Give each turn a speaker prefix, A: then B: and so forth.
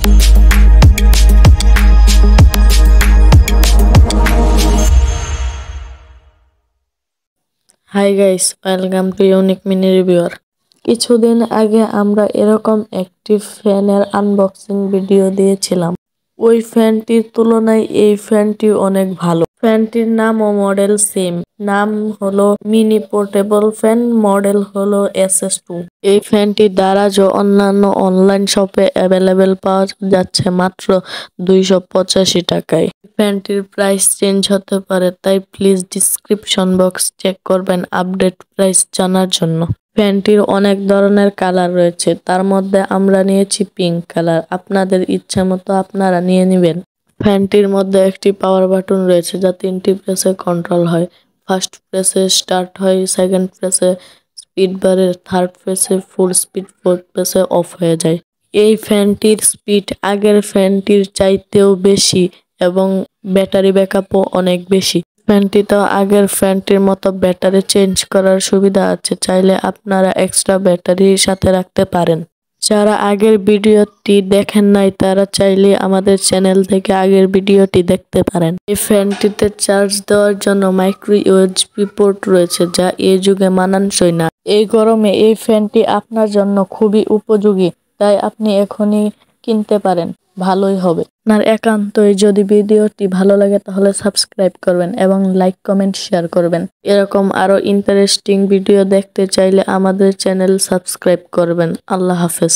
A: high guys welcome to unique mini রিভিউর কিছুদিন আগে আমরা এরকম একটি ফ্যানের আনবক্সিং ভিডিও দিয়েছিলাম ওই ফ্যানটির তুলনায় এই ফ্যানটি অনেক ভালো ফ্যানটির নাম ও মডেল সেম নাম হলো মিনি পোর্টেবল ফ্যান মডেল হলো এস এস টু এই ফ্যানটি দ্বারা যে অন্যান্য অনলাইন শপে অ্যাভেলেবেল পাওয়া যাচ্ছে মাত্র দুইশো পঁচাশি টাকায় ফ্যানটির প্রাইস চেঞ্জ হতে পারে তাই প্লিজ ডিসক্রিপশন বক্স চেক করবেন আপডেট প্রাইস জানার জন্য ফ্যানটির অনেক ধরনের কালার রয়েছে তার মধ্যে আমরা নিয়েছি পিঙ্ক কালার আপনাদের ইচ্ছা মতো আপনারা নিয়ে নেবেন ফ্যানটির মধ্যে একটি পাওয়ার বাটন রয়েছে যা তিনটি প্রেসে কন্ট্রোল হয় ফার্স্ট প্রেসে স্টার্ট হয় সেকেন্ড প্রেসে স্পিড বাড়ে থার্ড প্রেসে ফুল স্পিড ফোর্থ প্রেসে অফ হয়ে যায় এই ফ্যানটির স্পিড আগের ফ্যানটির চাইতেও বেশি এবং ব্যাটারি ব্যাকআপও অনেক বেশি ফ্যানটি তো আগের ফ্যানটির মতো ব্যাটারি চেঞ্জ করার সুবিধা আছে চাইলে আপনারা এক্সট্রা ব্যাটারি সাথে রাখতে পারেন যারা আগের ভিডিওটি দেখেন নাই তারা চাইলে আমাদের চ্যানেল থেকে আগের ভিডিওটি দেখতে পারেন এই ফ্যানটিতে চার্জ দেওয়ার জন্য মাইক্রো ইউএসবি পোর্ট রয়েছে যা এ যুগে মানানসই না এই গরমে এই ফ্যানটি আপনার জন্য খুবই উপযোগী তাই আপনি এখনই কিনতে পারেন ভালোই হবে আপনার একান্তই যদি ভিডিওটি ভালো লাগে তাহলে সাবস্ক্রাইব করবেন এবং লাইক কমেন্ট শেয়ার করবেন এরকম আরও ইন্টারেস্টিং ভিডিও দেখতে চাইলে আমাদের চ্যানেল সাবস্ক্রাইব করবেন আল্লাহ হাফেজ